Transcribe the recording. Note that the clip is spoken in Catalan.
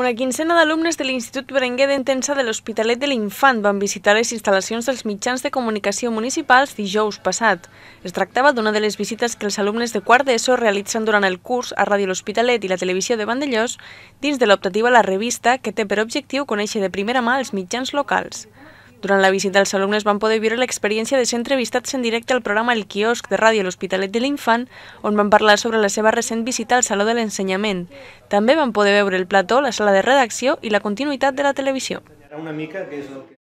Una quincena d'alumnes de l'Institut Berenguer d'Entensa de l'Hospitalet de l'Infant van visitar les instal·lacions dels mitjans de comunicació municipals dijous passat. Es tractava d'una de les visites que els alumnes de quart d'ESO realitzen durant el curs a Ràdio l'Hospitalet i la televisió de Vandellós dins de l'optativa La Revista, que té per objectiu conèixer de primera mà els mitjans locals. Durant la visita, els alumnes van poder viure l'experiència de ser entrevistats en directe al programa El Quiosc de Ràdio l'Hospitalet de l'Infant, on van parlar sobre la seva recent visita al Saló de l'Ensenyament. També van poder veure el plató, la sala de redacció i la continuïtat de la televisió. Una mica, que és el que